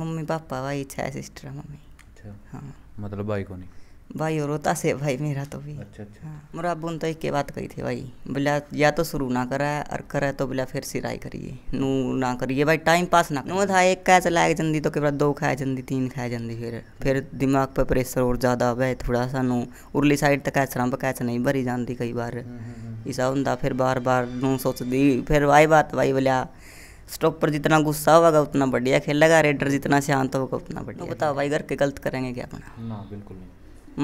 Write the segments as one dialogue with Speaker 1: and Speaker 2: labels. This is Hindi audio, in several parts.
Speaker 1: मम्मी पापा भाई छह अच्छा सिस्टर है मम्मी अच्छा हाँ मतलब भाई को नहीं भाई और होता से भाई मेरा तो भी अच्छा अच्छा हाँ मेरा बुन तो एक बात कही थी भाई बोला या तो शुरू ना करा और करा तो बोला फिर सिराई करिए नू ना करिए भाई टाइम पास ना करिए था एक खाया चलाया जंदी तो के बाद दो खाए जंदी तीन खाए जंदी फिर फिर दिमाग पर प्रेशर और ज़्यादा वह थोड़ा सा नू उरली साइड तक कैचरा पर कैच नहीं भरी जाती कई बार ऐसा हम्म, हम्म, हम्म। हों फिर बार बार नू सोच दी फिर वाई बात भाई बोलिया स्टॉपर जितना गुस्सा होगा उतना बढ़िया खेलेगा रेडर जितना शांत होगा उतना बढ़िया तो बताओ भाई घर के गलत करेंगे क्या
Speaker 2: अपना बिल्कुल नहीं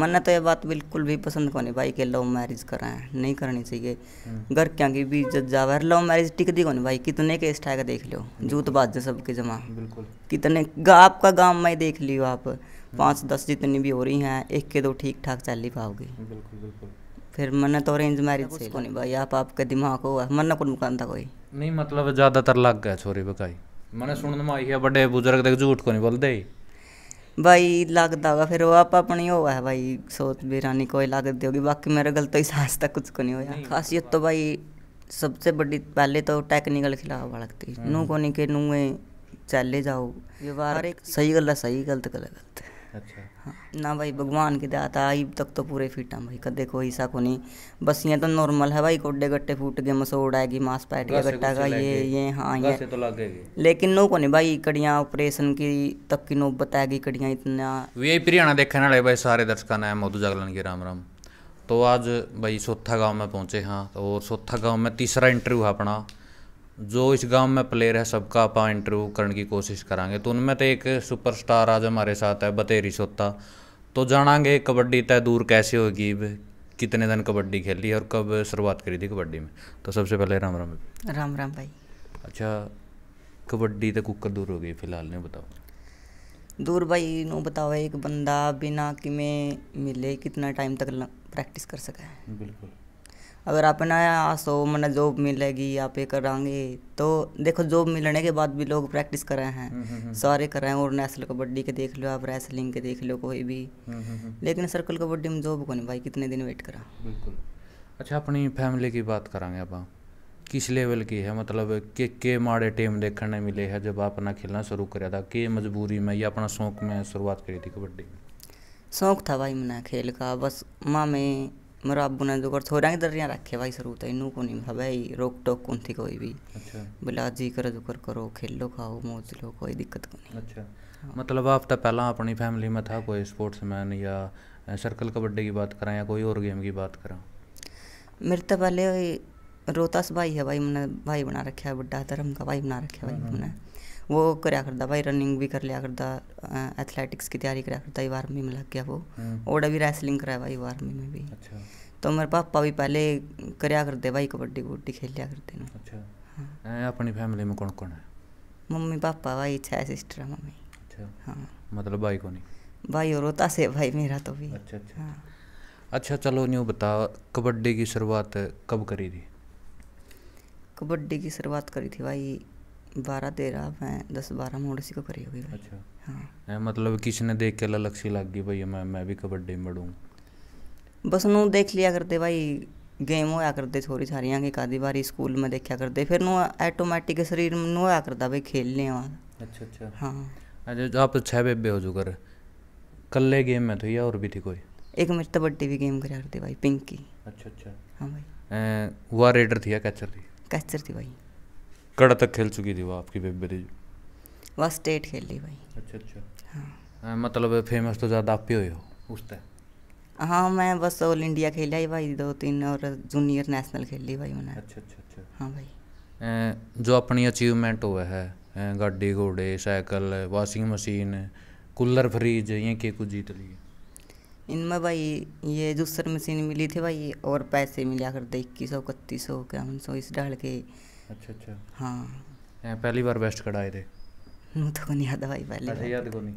Speaker 1: मैंने तो ये बात बिल्कुल भी पसंद को नहीं भाई के लव मैरिज कराए नहीं करनी चाहिए हम्म। घर क्या की भी इज्जत जावर लव मैरिज टिकती को नहीं भाई कितने के स्टाइल का देख लो जूत बाज सबके जमा बिल्कुल कितने आपका गांव में देख लियो आप पाँच दस जितनी भी हो रही हैं एक के दो ठीक ठाक चल ही पाओगे बिल्कुल बिल्कुल फिर मैंने तो अरेंज मैरिज से को तो नहीं भाई आप आपके दिमाग को मैंने को नुकसान था कोई
Speaker 2: नहीं मतलब ज़्यादातर लग गया छोरी बकाई मैंने सुनने में आई है बड़े बुजुर्ग देख झूठ को नहीं बोलते
Speaker 1: भाई लगता होगा फिर वो आप अपनी होगा है भाई सोच बिरानी कोई लागत होगी बाकी मेरा गलत ही तो सांस तक कुछ को नहीं होया खासियत तो भाई सबसे बड़ी पहले तो टेक्निकल खिलाफ भड़कती हाँ। नू को नहीं के नूए चले जाओ ये बार सही गल सही गलत गलत गलत है अच्छा ना भाई भगवान की दाता आई तक तो पूरे फिट हैं भाई कदे कोई ऐसा को नहीं बस ये तो नॉर्मल है भाई कोडे गट्टे फूट गए मसोड़ आएगी मांस पैट गया गट्टा का ये ये हाँ ये तो लग लेकिन नो को नहीं भाई कड़ियाँ ऑपरेशन की तक की नो बताएगी कड़ियाँ इतना
Speaker 2: वी हरियाणा देखने वाले भाई सारे दर्शकों ने मधु जागलन के राम राम तो आज भाई सोथा गाँव में पहुँचे हाँ और तो सोथा गाँव में तीसरा इंटरव्यू है अपना जो इस गांव में प्लेयर है सबका आप इंटरव्यू करने की कोशिश करेंगे तो उनमें तो एक सुपरस्टार आज हमारे साथ है बतेरी सोता तो जानेंगे कबड्डी तय दूर कैसे होगी कितने दिन कबड्डी खेली और कब शुरुआत करी थी कबड्डी में तो सबसे पहले राम राम
Speaker 1: राम राम भाई
Speaker 2: अच्छा कबड्डी तो कुकर दूर हो गई फिलहाल ने बताओ
Speaker 1: दूर भाई नो बताओ एक बंदा बिना कि मिले कितना टाइम तक प्रैक्टिस कर सका
Speaker 2: है बिल्कुल
Speaker 1: अगर आप ना सो मैंने जॉब मिलेगी आप पे करांगे तो देखो जॉब मिलने के बाद भी लोग प्रैक्टिस कर रहे हैं हम्म, हम्म, हम्म। सारे कर रहे हैं और नेशनल कबड्डी के देख लो आप रेसलिंग के देख लो कोई भी लेकिन सर्कल कबड्डी में जॉब को नहीं भाई कितने दिन वेट करा
Speaker 2: बिल्कुल अच्छा अपनी फैमिली की बात करेंगे आप किस लेवल की है मतलब के के माड़े टीम देखने मिले है जब आप अपना खेलना शुरू कराया था के मजबूरी में या अपना शौक में शुरुआत करी थी कबड्डी
Speaker 1: शौक था भाई मैंने खेल का बस माँ में मेरा अबू ने जो कर छोरा की दरिया रखे भाई शुरू तो इनू को नहीं भाई रोक टोक कौन थी कोई भी अच्छा बोला जी कर जो कर करो खेलो खाओ मौज लो कोई दिक्कत
Speaker 2: को नहीं अच्छा हाँ। मतलब आप तो पहला अपनी फैमिली में था कोई स्पोर्ट्समैन या सर्कल कबड्डी की बात करें या कोई और गेम की बात करें
Speaker 1: मेरे तो पहले रोहतास भाई है भाई मैंने भाई बना रखा है बड्डा धर्म का भाई बना रखा है भाई हाँ, हाँ। मैंने वो कराया करता भाई रनिंग भी कर लिया करता एथलेटिक्स की तैयारी कराया करता ये आर्मी में लग गया वो और अभी रेसलिंग कराया भाई आर्मी में भी अच्छा तो मेरे पापा भी पहले कराया करते भाई कबड्डी कबड्डी खेल लिया करते
Speaker 2: ना अच्छा हाँ। अपनी फैमिली में कौन कौन है
Speaker 1: मम्मी पापा भाई छह सिस्टर है मम्मी
Speaker 2: अच्छा हाँ मतलब भाई को नहीं
Speaker 1: भाई और होता से भाई मेरा तो भी अच्छा अच्छा हाँ।
Speaker 2: अच्छा चलो न्यू बताओ कबड्डी की शुरुआत कब करी थी
Speaker 1: कबड्डी की शुरुआत करी थी भाई बारह तेरह मैं दस बारह मोड़ सी को करी होगी
Speaker 2: अच्छा हाँ मतलब किसने देख के ललक सी लग गई भैया मैं मैं भी कबड्डी में बढ़ूँ
Speaker 1: बस उन्होंने देख लिया करते भाई गेम होया करते थोड़ी सारियाँ कि कादी बारी स्कूल में देखा करते फिर नु ऐटोमेटिक शरीर में होया करता भाई खेलने वहाँ
Speaker 2: अच्छा अच्छा हाँ अच्छा, अच्छा आप छः बेबे हो चुकर कल्ले गेम में तो या और भी थी कोई
Speaker 1: एक मिनट तो बड्डी भी गेम करा करते
Speaker 2: भाई पिंकी अच्छा अच्छा हाँ भाई वह रेडर थी या कैचर थी कैचर थी भाई कड़ा तक खेल चुकी थी वो आपकी वेब ब्रिज
Speaker 1: वह स्टेट खेल ली
Speaker 2: भाई अच्छा अच्छा हाँ आ, हाँ, मतलब फेमस तो ज़्यादा आप ही हुए हो उस
Speaker 1: टाइम हाँ मैं बस ऑल इंडिया खेला ही भाई दो तीन और जूनियर नेशनल खेल ली भाई मैंने अच्छा अच्छा अच्छा हाँ
Speaker 2: भाई जो अपनी अचीवमेंट हुआ है गाड़ी घोड़े cycle washing machine cooler fridge ये के कुछ जीत लिए
Speaker 1: इनमें भाई ये जूसर मशीन मिली थी भाई और पैसे मिला करते इक्कीस सौ इकतीस सौ इक्यावन सौ इस डाल के
Speaker 2: अच्छा अच्छा हाँ पहली बार बेस्ट कढ़ाए थे
Speaker 1: तो नहीं याद भाई पहले अच्छा याद को नहीं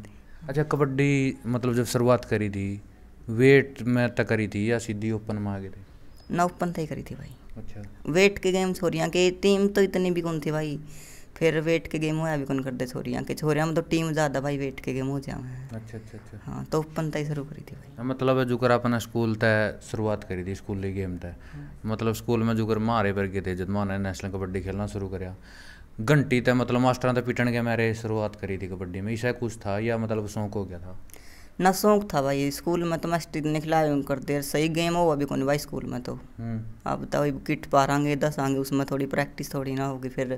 Speaker 2: अच्छा कबड्डी मतलब जब शुरुआत करी थी वेट में तक करी थी या सीधी ओपन में आ गए
Speaker 1: थे ना ओपन तक तो ही करी थी भाई अच्छा वेट के गेम्स हो रही के टीम तो इतनी भी कौन थी भाई फिर वेट के गेम होया भी कौन करते दे के छोरिया मतलब तो टीम ज्यादा भाई वेट के गेम हो जाए अच्छा अच्छा अच्छा हां तो अपन तय शुरू करी थी
Speaker 2: भाई हाँ, मतलब जुकर अपना स्कूल तय शुरुआत करी थी स्कूल ली गेम तय मतलब स्कूल में जुकर मारे पर गए थे जब माने नेशनल कबड्डी खेलना शुरू करया घंटी तय मतलब मास्टर तक पिटन के मेरे शुरुआत करी थी कबड्डी में ऐसा कुछ था या मतलब शौक हो गया था
Speaker 1: ना शौक था भाई स्कूल में तो मस्ती निकला कर देर सही गेम हो अभी कौन भाई स्कूल में तो हम्म। अब तो अभी किट पारांगे दस आएंगे उसमें थोड़ी प्रैक्टिस थोड़ी ना होगी फिर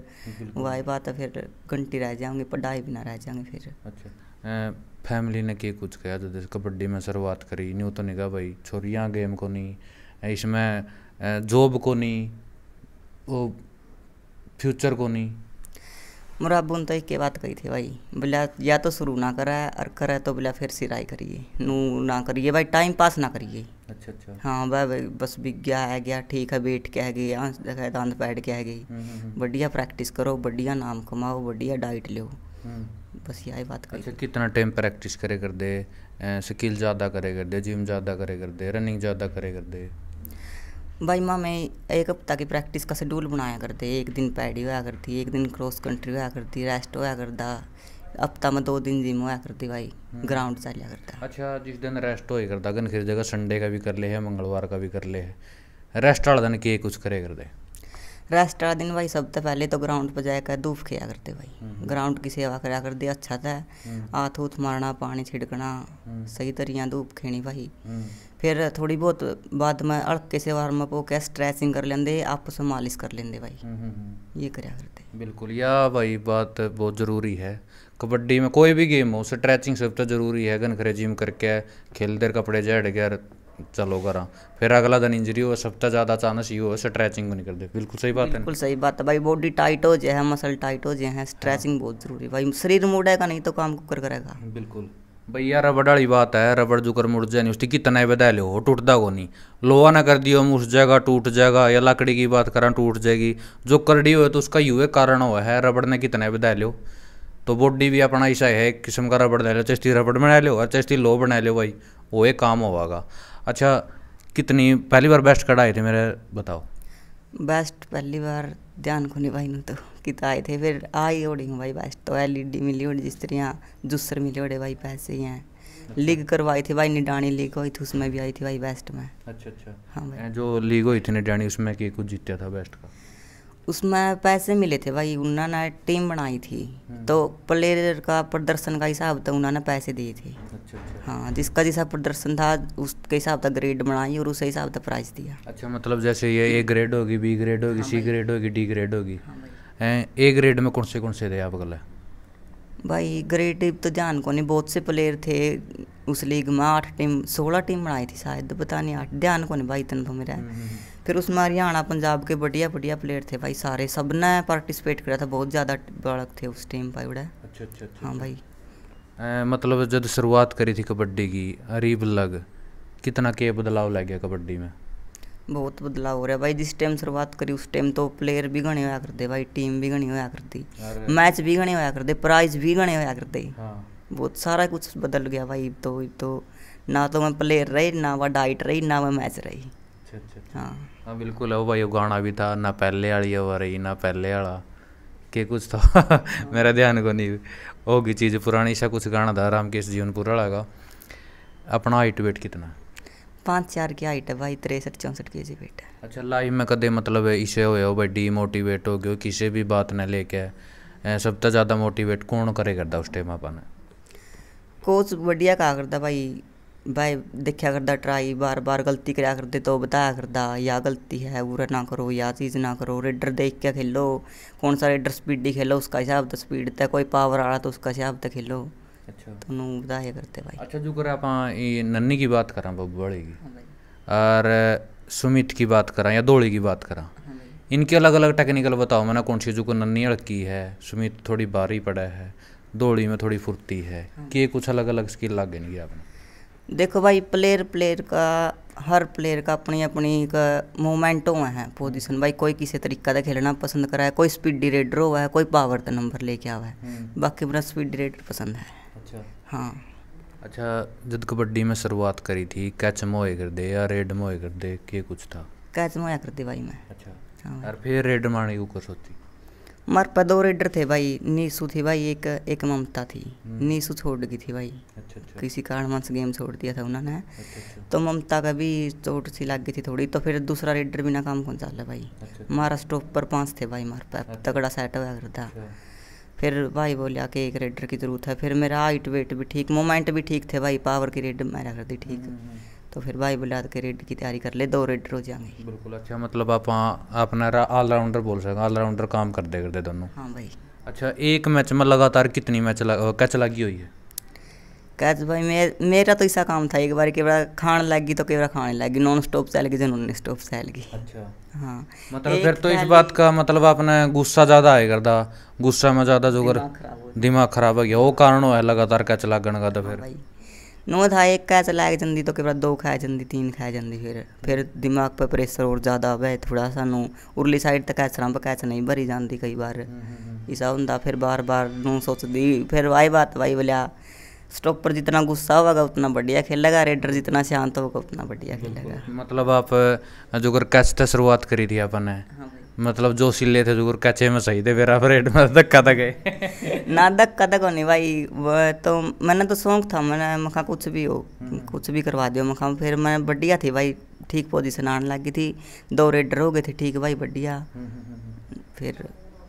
Speaker 1: वही बात है फिर घंटी रह जाएंगे पढ़ाई भी ना रह जाएंगे फिर
Speaker 2: अच्छा फैमिली ने के कुछ कहा तो जैसे कबड्डी में शुरुआत करी न्यू तो नहीं कहा भाई छोरियाँ गेम को नहीं इसमें जॉब को नहीं वो फ्यूचर को नहीं
Speaker 1: मुरा बुन तो के बात कही थी भाई बोला या तो शुरू ना करा है और करा तो बोला फिर सिराई करिए नू ना करिए भाई टाइम पास ना करिए अच्छा अच्छा हाँ भाई बस गया है गया ठीक है बैठ के है गई देखा दांत बैठ के है गई हम्म, हम्म, हम्म। बढ़िया प्रैक्टिस करो बढ़िया नाम कमाओ बढ़िया डाइट लो बस यही
Speaker 2: बात कर अच्छा कितना टाइम प्रैक्टिस करे कर दे स्किल ज़्यादा करे कर दे जिम ज़्यादा करे कर दे रनिंग ज़्यादा करे कर दे
Speaker 1: भाई माँ मैं एक हफ्ता की प्रैक्टिस का शेड्यूल बनाया करते एक दिन पैडी होया करती एक दिन क्रॉस कंट्री होया करती रेस्ट होया करता हफ्ता में दो दिन जिम होया करती भाई हम्म। ग्राउंड चलिया करता
Speaker 2: अच्छा जिस दिन रेस्ट होया करता अगर फिर जगह संडे का भी कर ले है मंगलवार का भी कर ले है रेस्ट वाला दिन के कुछ करे कर दे
Speaker 1: रेस्ट वाला दिन भाई सबसे तो पहले तो ग्राउंड पर जाकर धूप खेया करते भाई हम्म। ग्राउंड की सेवा करा करते अच्छा था हम्म। हाथ हूथ मारना पानी छिड़कना सही तरिया धूप खेनी भाई फिर थोड़ी बहुत बाद में अड़क के से वार्म अप होकर स्ट्रेचिंग कर लेंगे आपस में मालिश कर लेंगे भाई हम्म, हम्म, हम्म। ये करा करते
Speaker 2: बिल्कुल या भाई बात बहुत ज़रूरी है कबड्डी में कोई भी गेम हो स्ट्रेचिंग सब तो ज़रूरी है गन खरे जिम करके खेल देर कपड़े जड़ गया चलो करा फिर अगला दिन इंजरी हो सब तो ज़्यादा चांस ही हो स्ट्रेचिंग को नहीं कर दे बिल्कुल सही बात बिल्कुल है बिल्कुल
Speaker 1: सही बात है भाई बॉडी टाइट हो जाए मसल टाइट हो जाए स्ट्रेचिंग हाँ। बहुत ज़रूरी भाई शरीर मोड़ेगा नहीं तो काम कुकर करेगा
Speaker 2: बिल्कुल भैया रबड़ वाली बात है रबड़ जुकर मुड़ जाए उसकी कितना बदा लो टूटता को नहीं लोहा ना कर दियो हम उस जगह टूट जाएगा या लकड़ी की बात करा टूट जाएगी जो करड़ी हो तो उसका यूए कारण हो है रबड़ ने कितना बदा लो तो बॉडी भी अपना ऐसा है एक किस्म का रबड़ लो चेस्टी रबड़ बना लो और चेस्टी लोह बना लो भाई वो एक काम होगा अच्छा कितनी पहली बार बेस्ट कढ़ाई थी मेरे बताओ
Speaker 1: बेस्ट पहली बार ध्यान कोनी भाई न तो आए थे फिर आई ओडिंग भाई बस तो एल ई डी मिली और जिस तरह जूसर मिले ओडे भाई पैसे ही हैं अच्छा। लीग करवाई थी भाई निडानी लीग हुई थी उसमें भी आई थी भाई बेस्ट में अच्छा अच्छा
Speaker 2: हाँ भाई जो लीग हुई थी निडानी उसमें कि कुछ जीता था बेस्ट का
Speaker 1: उसमें पैसे मिले थे भाई उन्होंने टीम बनाई थी हम्म। तो प्लेयर का प्रदर्शन का हिसाब था तो उन्होंने पैसे दिए थे अच्छा, अच्छा। हाँ जिसका जैसा प्रदर्शन था उसके हिसाब था ग्रेड बनाई और उसके हिसाब था प्राइस दिया
Speaker 2: अच्छा मतलब जैसे ये ए ग्रेड होगी बी ग्रेड होगी सी हाँ ग्रेड होगी डी ग्रेड होगी ए हाँ ग्रेड में कौन से कौन से थे आप गला
Speaker 1: भाई ग्रेड तो जान को नहीं बहुत से प्लेयर थे उस लीग में आठ टीम सोलह टीम बनाई थी शायद पता नहीं आठ ध्यान को नहीं भाई इतना तो मेरा हम्म, हम्म, फिर उसमें हरियाणा पंजाब के बढ़िया बढ़िया प्लेयर थे भाई सारे सब ने पार्टिसिपेट करा था बहुत ज़्यादा बालक थे उस टाइम पर बड़ा अच्छा अच्छा हाँ अच्छा। भाई
Speaker 2: आ, मतलब जब शुरुआत करी थी कबड्डी की अरीब लग कितना के बदलाव लग गया कबड्डी में
Speaker 1: बहुत बदलाव हो रहा है भाई जिस टाइम शुरुआत करी उस टाइम तो प्लेयर भी घने होया करते भाई टीम भी घनी होया करती मैच भी घने होया करते प्राइज भी घने होया करते हाँ। बहुत सारा कुछ बदल गया भाई तो तो ना तो मैं प्लेयर रही ना वह डाइट रही ना वह मैच रही
Speaker 2: चे, अच्छा, चे, अच्छा, हाँ हाँ बिल्कुल अब भाई गाना भी था ना पहले वाली अब रही ना पहले वाला के कुछ था तो, मेरा ध्यान को नहीं होगी चीज़ पुरानी सा कुछ गाना था रामकेश जीवनपुरा वाला का अपना हाइट वेट कितना
Speaker 1: पाँच चार की हाइट है भाई तिरसठ चौंसठ के जी वेट है
Speaker 2: अच्छा लाइफ में कदे मतलब इसे हो भाई डीमोटिवेट हो गए किसी भी बात ने लेके सब तो ज़्यादा मोटिवेट कौन करे करता उस टाइम अपन
Speaker 1: कोच बढ़िया कहा करता भाई भाई देखा करता ट्राई बार बार गलती कराया करते तो बताया करता या गलती है पूरा ना करो या चीज़ ना करो रेडर देख के खेलो कौन सा रेडर ही खेलो उसका हिसाब तो स्पीड तो कोई पावर आला तो उसका हिसाब तो खेलो अच्छा तो बताया करते भाई
Speaker 2: अच्छा जो कर आप नन्नी की बात करा बड़े की हाँ और सुमित की बात करा या दौड़े की बात करा हाँ इनके अलग अलग टेक्निकल बताओ मैंने कौन सी जो को नन्नी अड़की है सुमित थोड़ी बारी पड़ा है दौड़ी में थोड़ी फुर्ती है हाँ। कि कुछ अलग अलग स्किल लग नहीं आपने
Speaker 1: देखो भाई प्लेयर प्लेयर का हर प्लेयर का अपनी अपनी एक मोमेंटो है पोजीशन भाई कोई किसी तरीका का खेलना पसंद करा है कोई स्पीड डिरेडर हुआ है कोई पावर का नंबर लेके आवा है हम्म। बाकी मेरा स्पीड डिरेडर पसंद है
Speaker 2: अच्छा हाँ अच्छा जब कबड्डी में शुरुआत करी थी कैच मोए कर दे या रेड मोए कर दे के कुछ था
Speaker 1: कैच मोया करती भाई मैं
Speaker 2: अच्छा हाँ और फिर रेड मारने की कोशिश होती
Speaker 1: मार पर दो रेडर थे भाई नीसू थी भाई एक एक ममता थी हम्म। नीसू छोड़ गई थी भाई अच्छा, अच्छा, किसी कारण वंश गेम छोड़ दिया था उन्होंने अच्छा, अच्छा, तो ममता का भी चोट सी लग गई थी थोड़ी तो फिर दूसरा रेडर बिना काम कौन चल रहा भाई अच्छा, मारा स्टॉप पर पांच थे भाई हमारे पास तगड़ा सेट हुआ करता फिर भाई बोलिया कि एक रेडर की ज़रूरत है फिर मेरा हाइट वेट भी ठीक मोमेंट भी ठीक थे भाई पावर की रेड मैं कर दी ठीक हम्म, हम्म, तो फिर भाई बुला के रेड की तैयारी कर ले दो रेडर हो जाएंगे बिल्कुल
Speaker 2: अच्छा मतलब आप अपना ऑलराउंडर बोल सकते ऑलराउंडर काम कर दे कर दोनों हाँ भाई अच्छा एक मैच में लगातार कितनी मैच लग, कैच लगी हुई है
Speaker 1: कैच भाई मे, मेरा तो ऐसा काम था एक बार के बार खाने लगी तो के बार खाने लगी नॉन स्टॉप से लगी नॉन स्टॉप से लगी
Speaker 2: अच्छा हाँ
Speaker 1: मतलब फिर तो इस बात
Speaker 2: का मतलब आपने गुस्सा ज़्यादा है करता गुस्सा में ज़्यादा जो दिमाग खराब हो गया वो कारण है लगातार कैच लगन का तो हाँ फिर
Speaker 1: नौ था एक चला चलाया जल्दी तो के बाद दो खाए जल्दी तीन खाए जल्दी फिर फिर दिमाग पर प्रेशर और ज़्यादा आवे थोड़ा सा नो उरली साइड तक कैसे रंब कैच नहीं भरी जाती कई बार ऐसा हम्म, हम्म, हम्म। होता फिर बार बार नो सोचती फिर वाई बात वाई बोलिया स्टॉपर जितना गुस्सा होगा उतना बढ़िया खेलेगा रेडर जितना शांत होगा उतना बढ़िया
Speaker 2: खेलेगा मतलब आप जो अगर कैच शुरुआत करी थी अपन ने हाँ मतलब जो सिले थे जो कच्चे में सही थे मेरा रेट में धक्का तक
Speaker 1: है ना धक्का तक नहीं भाई वह तो मैंने तो शौक था मैंने मखा कुछ भी हो हम्म। कुछ भी करवा दियो मखा फिर मैं बढ़िया थी भाई ठीक पोजिशन आने लगी थी दो रेडर हो गए थे ठीक भाई बढ़िया
Speaker 2: हम्म, हम्म,
Speaker 1: फिर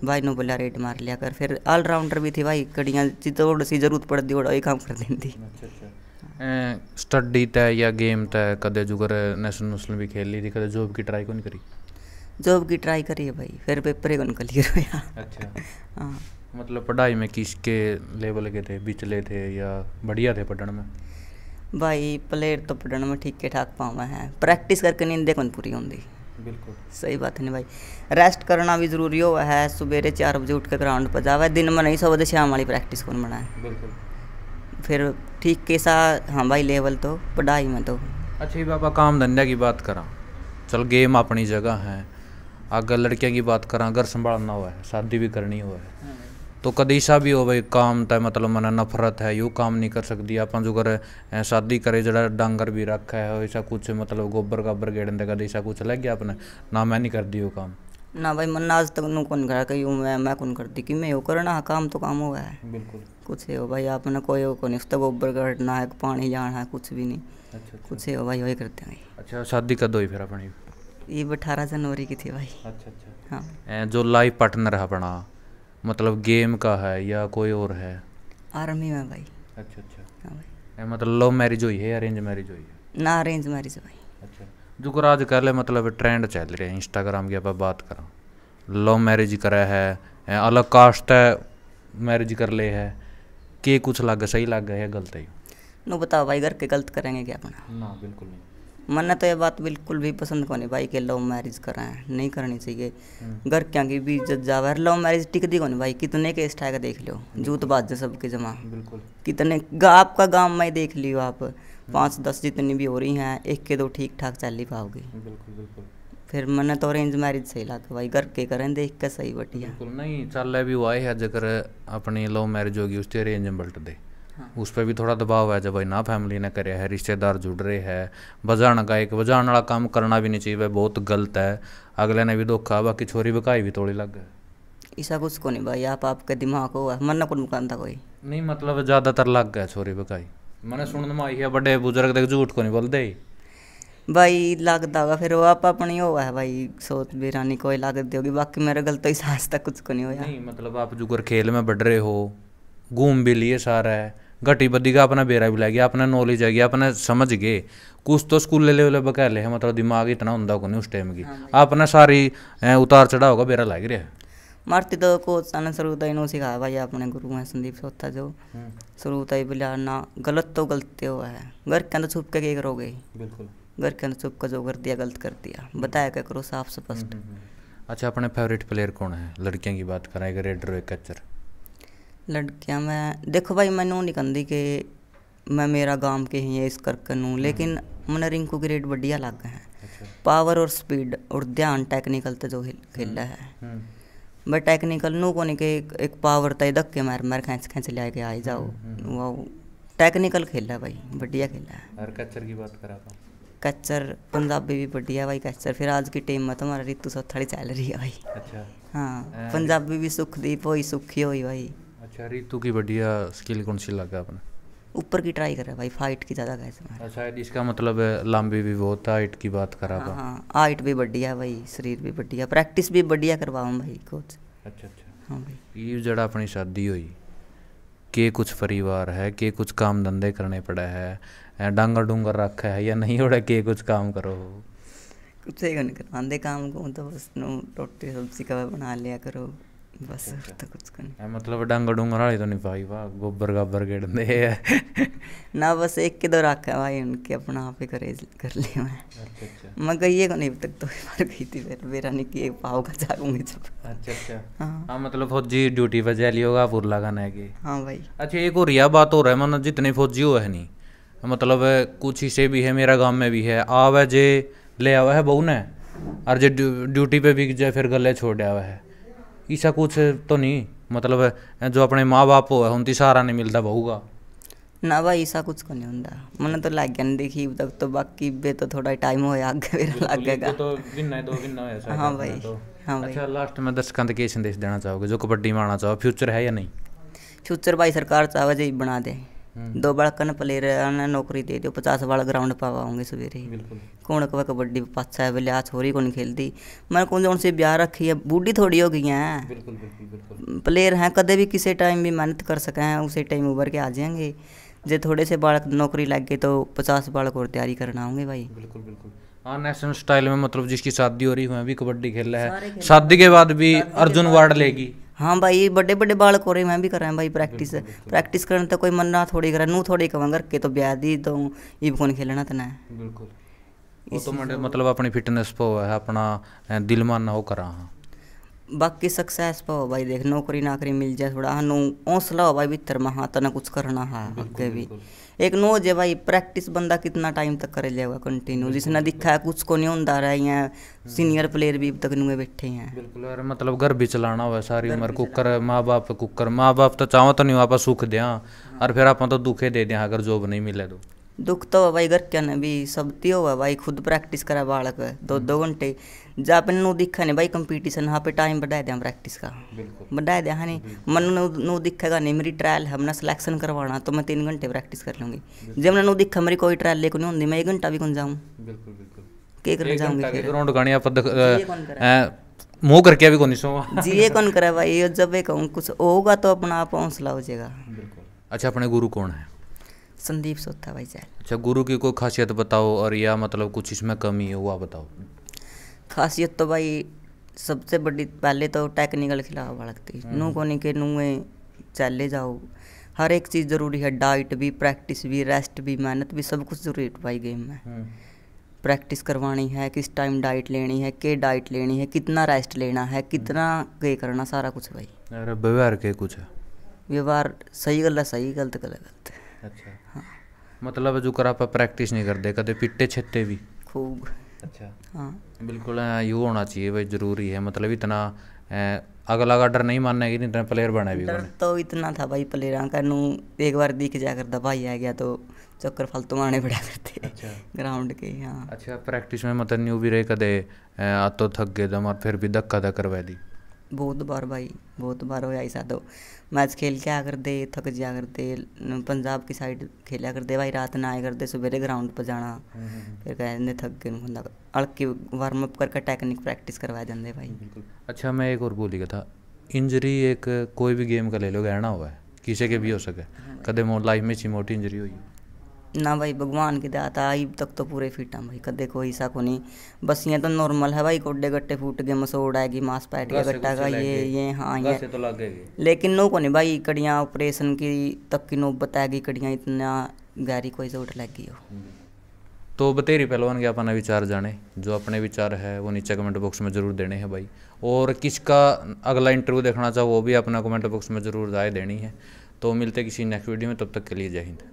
Speaker 1: भाई नो बोला रेड मार लिया कर फिर ऑलराउंडर भी थी भाई कड़ियाँ जितोड़ सी जरूरत पड़ती और काम कर दी थी
Speaker 2: स्टडी तय या गेम तय कदे जुगर नेशनल भी खेल ली थी कदे जॉब की ट्राई कौन करी
Speaker 1: जॉब की ट्राई करिए भाई फिर पेपर ही कौन अच्छा हाँ।
Speaker 2: मतलब पढ़ाई में किसके लेवल के थे पिछले थे या बढ़िया थे पढ़ने में
Speaker 1: भाई प्लेयर तो पढ़ने में ठीक ठाक पावा है प्रैक्टिस करके नींद कौन पूरी होंगी बिल्कुल सही बात है ना भाई रेस्ट करना भी जरूरी हो है सवेरे चार बजे उठ कर ग्राउंड पर जावा दिन में नहीं सौ शाम वाली प्रैक्टिस कौन बनाए बिल्कुल फिर ठीक कैसा हाँ भाई लेवल तो पढ़ाई में तो
Speaker 2: अच्छा बाबा काम धंधा की बात करा चल गेम अपनी जगह है अगर लड़कियों की बात करा घर संभालना हो शादी भी करनी हो हाँ तो कदीसा भी हो भाई काम तो मतलब मन नफरत है यू काम नहीं कर सकती अपन जो घर शादी करे जरा डांगर भी रखा है ऐसा कुछ मतलब गोबर गाबर गेड़न दे कदीसा कुछ लग गया अपने ना मैं नहीं करती वो काम
Speaker 1: ना भाई मन आज तक नू कौन करा कहीं मैं मैं कौन करती कि मैं यो करना हाँ, काम तो काम हुआ है बिल्कुल कुछ है भाई आपने कोई को नहीं उसका गोबर करना है पानी जाना है कुछ भी नहीं अच्छा, अच्छा। कुछ है भाई वही करते हैं
Speaker 2: अच्छा शादी कद हुई फिर अपनी
Speaker 1: ये अठारह जनवरी की थी भाई अच्छा अच्छा
Speaker 2: हाँ जो लाइफ पार्टनर है अपना मतलब गेम का है या कोई और है
Speaker 1: आर्मी में भाई अच्छा अच्छा हाँ भाई
Speaker 2: मतलब लव मैरिज हुई है या अरेंज मैरिज हुई
Speaker 1: है ना अरेंज मैरिज भाई
Speaker 2: अच्छा जो कर ले मतलब ट्रेंड चल रहे हैं इंस्टाग्राम की आप बात करा लव मैरिज करे है अलग कास्ट है मैरिज कर ले है के कुछ लग सही लग गया है गलत है
Speaker 1: नो बताओ भाई घर के गलत करेंगे क्या अपना
Speaker 2: ना बिल्कुल नहीं मैंने
Speaker 1: तो ये बात बिल्कुल भी पसंद को नहीं भाई के लव मैरिज कराएं नहीं करनी चाहिए हम्म। घर क्या की भी जावर लव मैरिज टिकती को नहीं भाई कितने केस ठाएगा देख लो जूत बाज सबके जमा बिल्कुल कितने आपका गांव में देख लियो आप पाँच दस जितनी भी हो रही हैं एक के दो ठीक ठाक चल ही पाओगे
Speaker 2: बिल्कुल बिल्कुल
Speaker 1: फिर मैंने तो अरेंज मैरिज सही लाके भाई घर के करें देख के सही
Speaker 2: बटिया नहीं चल भी वाए है जगह अपनी लव मैरिज होगी उससे अरेंज बल्ट दे हाँ। उस पर भी थोड़ा दबाव है जब भाई ना फैमिली ने करे है रिश्तेदार जुड़ रहे है बजाण का एक बजाण वाला काम करना भी नहीं चाहिए भाई बहुत गलत है अगले ने भी धोखा बाकी छोरी बकाई भी थोड़ी लग है
Speaker 1: ऐसा कुछ को नहीं भाई आप आपके दिमाग को मरना को नुकसान था कोई
Speaker 2: नहीं मतलब ज़्यादातर लग गया छोरी बकाई मैंने सुनने में आई है बड़े बुजुर्ग देख झूठ को नहीं बोलते
Speaker 1: भाई लगता गा फिर आप अपनी हो है भाई सोच भी कोई लागत होगी बाकी मेरा गलत ही तो सांस तक कुछ को नहीं होया नहीं
Speaker 2: मतलब आप जुगर खेल में बढ़ रहे हो घूम भी लिए सारा है घटी बदी का अपना बेरा भी लग गया अपना नॉलेज आ गया अपना समझ गए कुछ तो स्कूल लेवल ले कह ले मतलब दिमाग इतना उमदा को नहीं उस टाइम की हाँ अपना सारी उतार चढ़ाव का बेरा लग रहा
Speaker 1: मारती तो कोच ने शुरू तो इन्हों सिखाया भाई अपने गुरु हैं संदीप सोता जो शुरू तो बोला ना गलत तो गलत हो है घर के अंदर छुप के क्या करोगे घर के अंदर छुप के जो कर दिया गलत कर दिया बताया क्या करो साफ स्पष्ट हम्म,
Speaker 2: हम्म, हम्म। अच्छा अपने फेवरेट प्लेयर कौन है लड़कियों की बात करें एक रेडर एक कैचर
Speaker 1: ਲੜਕਿਆਂ मैं देखो भाई मैं नहीं कहती कि मैं मेरा गांव के ही है इस करके लेकिन मैंने रिंकू की रेट बढ़िया लग है अच्छा। पावर और स्पीड और ध्यान टेक्निकल तो जो खेला है बट टेक्निकल नू नहीं के एक, एक पावर तो धक्के मार मार खेच खेच ले के आई जाओ वो टेक्निकल खेला भाई बढ़िया खेला
Speaker 2: है और कच्चर की बात करा
Speaker 1: कैचर पंजाबी भी बढ़िया भाई कच्चर फिर आज की टीम में तो हमारा रितु सौथाड़ी चल रही है भाई अच्छा हाँ पंजाबी भी
Speaker 2: सुखदीप हो सुखी हुई भाई अच्छा रितु की बढ़िया स्किल कौन सी लगा अपने
Speaker 1: ऊपर की ट्राई कर करा भाई हाइट की ज़्यादा गाइस
Speaker 2: अच्छा इसका मतलब है लंबी भी बहुत हाइट की बात करा हां
Speaker 1: हाइट भी बढ़िया भाई शरीर भी बढ़िया प्रैक्टिस भी बढ़िया करवाऊं भाई कोच
Speaker 2: अच्छा अच्छा हां भाई ये जड़ा अपनी शादी हुई के कुछ परिवार है के कुछ काम धंधे करने पड़े है डांगर डूंगर रखा है या नहीं होड़ा के कुछ काम करो
Speaker 1: कुछ ही नहीं करवाते काम को तो बस नो रोटी सब्जी का बना लिया करो बस तो कुछ नहीं
Speaker 2: मतलब डंग डुंगर वाली तो नहीं भाई वाह गोबर गाबर गेड़ते हैं
Speaker 1: ना बस एक के दो रखा भाई उनके अपना आप ही करे कर लिया मैं अच्छा, अच्छा। मैं गई को नहीं तक दो बार गई थी फिर मेरा नहीं कि पाव का जाऊंगी जब अच्छा अच्छा
Speaker 2: हाँ, हाँ मतलब फौजी ड्यूटी पर जा लिया होगा फुरला खाना है कि हाँ भाई अच्छा एक और यह बात हो रहा है मतलब जितने फौजी हो है नहीं मतलब कुछ हिस्से भी है मेरा गांव में भी है आवे जे ले आवा है बहू ने और जे ड्यूटी पे भी जाए फिर गले छोड़ आवा है ਇਸਾ ਕੁਛ ਤੋਂ ਨਹੀਂ ਮਤਲਬ ਜੋ ਆਪਣੇ ਮਾਪੇ ਹੋਏ ਹੁਣ ਤੀ ਸਹਾਰਾ ਨਹੀਂ ਮਿਲਦਾ ਬਹੂਗਾ
Speaker 1: ਨਾ ਭਾਈ ਇਸਾ ਕੁਛ ਕੋ ਨਹੀਂ ਹੁੰਦਾ ਮਨ ਤਾਂ ਲੱਗ ਗਿਆ ਨਹੀਂ ਦੇਖੀ ਤੱਕ तो ਬਾਕੀ ਬੇ ਤਾਂ ਥੋੜਾ ਟਾਈਮ ਹੋਇਆ ਅੱਗੇ ਫਿਰ ਲੱਗੇਗਾ ਤੋ ਦਿਨਾਂ दो ਦਿਨਾਂ ਹੋਇਆ ਸਾਰਾ ਹਾਂ ਭਾਈ ਹਾਂ ਭਾਈ ਅੱਛਾ
Speaker 2: ਲਾਸਟ ਮੈਂ ਦਰਸ਼ਕਾਂ ਦੇ ਕੀ ਸੰਦੇਸ਼ ਦੇਣਾ ਚਾਹੋਗੇ ਜੋ ਕਬੱਡੀ ਮਾਣਾ ਚਾਹੋ ਫਿਊਚਰ ਹੈ ਜਾਂ ਨਹੀਂ
Speaker 1: ਫਿਊਚਰ ਭਾਈ ਸਰਕਾਰ ਚਾਹਵੇ ਜੇ ਬਣਾ ਦੇ दो बार कन प्लेयर ने नौकरी दे दो पचास बार ग्राउंड पर आओगे सवेरे कौन कब कबड्डी पाछा है बोले छोरी कौन खेलती मैं कौन कौन सी ब्याह रखी है बूढ़ी थोड़ी हो गई हैं प्लेयर हैं कदे भी किसी टाइम भी मेहनत कर सके हैं उसी टाइम उभर के आ जाएंगे जे थोड़े से बालक नौकरी लग गए तो पचास बालक और तैयारी करना होंगे भाई बिल्कुल बिल्कुल
Speaker 2: हाँ नेशनल स्टाइल में मतलब जिसकी शादी हो रही हुई भी कबड्डी खेल रहा है शादी के बाद भी अर्जुन वार्ड लेगी
Speaker 1: हाँ भाई बड़े बड़े बाल को रहे मैं भी कर रहा हूँ भाई प्रैक्टिस प्रैक्टिस करने तो कोई मन थोड़ी करा नू थोड़ी कवा करके तो ब्याह दी तो ये कौन खेलना तना
Speaker 2: बिल्कुल वो तो मतलब अपनी फिटनेस पर है अपना दिल मानना हो करा हाँ
Speaker 1: बाकी सक्सेस पर हो भाई देख नौकरी नाकरी मिल जाए थोड़ा हाँ हौसला हो भाई भीतर में हाँ कुछ करना है हाँ, आगे भी एक नो जे भाई प्रैक्टिस बंदा कितना टाइम तक करे जाएगा कंटिन्यू जिसने दिखा है कुछ को नहीं होता रहा है सीनियर प्लेयर भी तक नुए बैठे हैं बिल्कुल
Speaker 2: यार मतलब घर भी चलाना हुआ सारी उम्र कुकर माँ बाप कुकर माँ बाप तो चाहो तो नहीं वापस सुख दें हाँ। और फिर हाँ। आप तो दुखे दे दें हाँ, अगर जॉब नहीं मिले तो
Speaker 1: दुख तो भाई घर क्या ना भी सब त्यो हुआ भाई खुद प्रैक्टिस करा बालक दो दो हम्म। घंटे जा अपन नू दिखा नहीं भाई कंपटीशन हाँ पे टाइम बढ़ा दें प्रैक्टिस का बढ़ा दें हाँ नहीं मन नू दिखेगा नहीं मेरी ट्रायल है हमने सिलेक्शन करवाना तो मैं तीन घंटे प्रैक्टिस कर लूँगी जब मैंने नू दिखा मेरी कोई ट्रायल लेकर नहीं होती मैं एक घंटा भी कौन जाऊँ के करने जाऊँगी ग्राउंड गाने आप
Speaker 2: मुंह करके अभी कौन सोवा जी ये कौन
Speaker 1: करे भाई जब ये कहूँ कुछ होगा तो अपना आप हौसला हो जाएगा
Speaker 2: अच्छा अपने गुरु कौन है
Speaker 1: संदीप सोता भाई जाल
Speaker 2: अच्छा गुरु की कोई खासियत बताओ और या मतलब कुछ इसमें कमी है वह बताओ
Speaker 1: खासियत तो भाई सबसे बड़ी पहले तो टेक्निकल खिलाफ भड़कती हम्म। नू कोने के नुए चले जाओ हर एक चीज़ ज़रूरी है डाइट भी प्रैक्टिस भी रेस्ट भी मेहनत भी सब कुछ ज़रूरी है भाई गेम में प्रैक्टिस हम्म। करवानी है किस टाइम डाइट लेनी है के डाइट लेनी है कितना रेस्ट लेना है हम्म। कितना ये करना सारा कुछ भाई
Speaker 2: व्यवहार के कुछ
Speaker 1: व्यवहार सही गलत सही गलत गलत गलत
Speaker 2: अच्छा मतलब जो कर आप प्रैक्टिस नहीं करते कदे पिट्टे छिट्टे भी खूब अच्छा हाँ बिल्कुल यू होना चाहिए भाई जरूरी है मतलब इतना अगला का डर नहीं मानना है इतना प्लेयर बना भी डर
Speaker 1: तो इतना था भाई प्लेयर का नू एक बार दिख जा करता भाई आ गया तो चक्कर फालतू मारने पड़ा करते अच्छा। ग्राउंड के हाँ अच्छा
Speaker 2: प्रैक्टिस में मतलब न्यू भी रहे कदे तो थक गए दम तो और फिर भी धक्का धक्कर वह दी
Speaker 1: बहुत बार भाई बहुत बार होया ऐसा तो मैच खेल के आ करते थक जाया करते पंजाब की साइड खेलिया करते भाई रात ना आया करते सवेरे ग्राउंड पर जाना हम्म, हम्म, हम्म। फिर कहते थक गए हल्की वार्म अप करके टेक्निक प्रैक्टिस करवाए जाते भाई
Speaker 2: अच्छा मैं एक और बोली था इंजरी एक कोई भी गेम का ले लो गहना हुआ है किसी के भी हो सके हाँ। कदम लाइफ में छोटी इंजरी हुई
Speaker 1: ना भाई भगवान की दात आई तक तो पूरे फिट हैं भाई कदे कोई सा को नहीं बस ये तो नॉर्मल है भाई गोडे गट्टे फूट गए मसोड़ आएगी मांस पैट गया गट्टा का ये ये हाँ ये तो लेकिन नो को नहीं भाई कड़ियाँ ऑपरेशन की तक की नौबत आएगी कड़ियाँ इतना गहरी कोई चोट लग गई हो हम्म।
Speaker 2: तो बतेरी पहलवान के अपना विचार जाने जो अपने विचार है वो नीचे कमेंट बॉक्स में ज़रूर देने हैं भाई और किसका अगला इंटरव्यू देखना चाहो वो भी अपना कमेंट बॉक्स में ज़रूर राय देनी है तो मिलते किसी नेक्स्ट वीडियो में तब तक के लिए जय हिंद